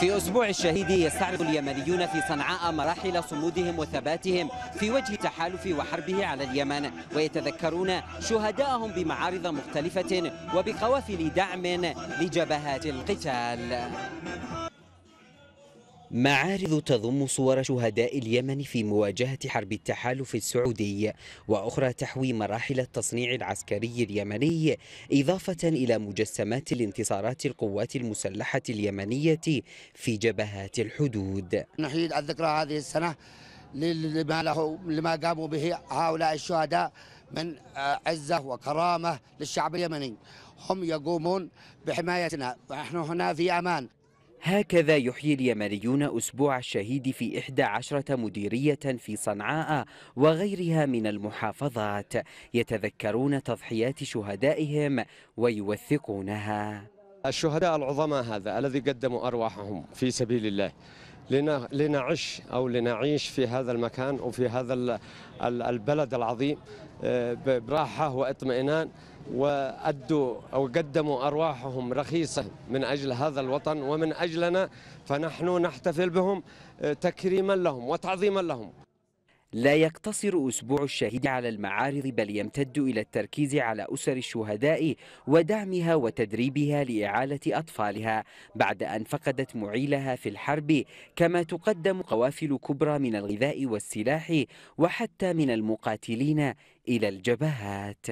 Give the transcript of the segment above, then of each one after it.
في أسبوع الشهيد يستعرض اليمنيون في صنعاء مراحل صمودهم وثباتهم في وجه تحالف وحربه على اليمن ويتذكرون شهداءهم بمعارض مختلفة وبقوافل دعم لجبهات القتال معارض تضم صور شهداء اليمن في مواجهة حرب التحالف السعودي وأخرى تحوي مراحل التصنيع العسكري اليمني إضافة إلى مجسمات الانتصارات القوات المسلحة اليمنية في جبهات الحدود نحيد الذكرى هذه السنة لما, له لما قاموا به هؤلاء الشهداء من آه، عزة وكرامة للشعب اليمني هم يقومون بحمايتنا ونحن هنا في أمان هكذا يحيي اليمنيون أسبوع الشهيد في إحدى عشرة مديرية في صنعاء وغيرها من المحافظات يتذكرون تضحيات شهدائهم ويوثقونها الشهداء العظماء هذا الذي قدموا أرواحهم في سبيل الله لنعش أو لنعيش في هذا المكان وفي هذا البلد العظيم آه، براحة واطمئنان وأدوا أو قدموا أرواحهم رخيصة من أجل هذا الوطن ومن أجلنا فنحن نحتفل بهم آه، تكريما لهم وتعظيما لهم لا يقتصر أسبوع الشهيد على المعارض بل يمتد إلى التركيز على أسر الشهداء ودعمها وتدريبها لإعالة أطفالها بعد أن فقدت معيلها في الحرب كما تقدم قوافل كبرى من الغذاء والسلاح وحتى من المقاتلين إلى الجبهات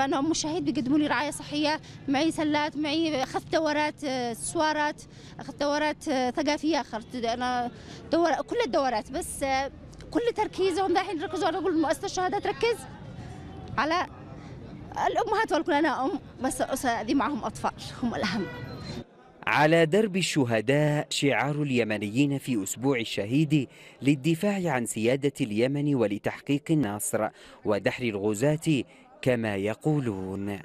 انا ام الشهيد بيقدموا لي رعايه صحيه معي سلات معي اخذت دورات آه، سوارات اخذت دورات آه، ثقافيه اخذت انا دور كل الدورات بس آه، كل تركيزهم دحين ركزوا على اقول مؤسسه الشهداء تركز على الامهات والكل انا ام بس هذه معهم اطفال هم الاهم على درب الشهداء شعار اليمنيين في أسبوع الشهيد للدفاع عن سيادة اليمن ولتحقيق النصر ودحر الغزاة كما يقولون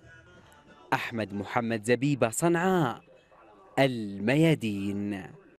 أحمد محمد زبيبة صنعاء الميادين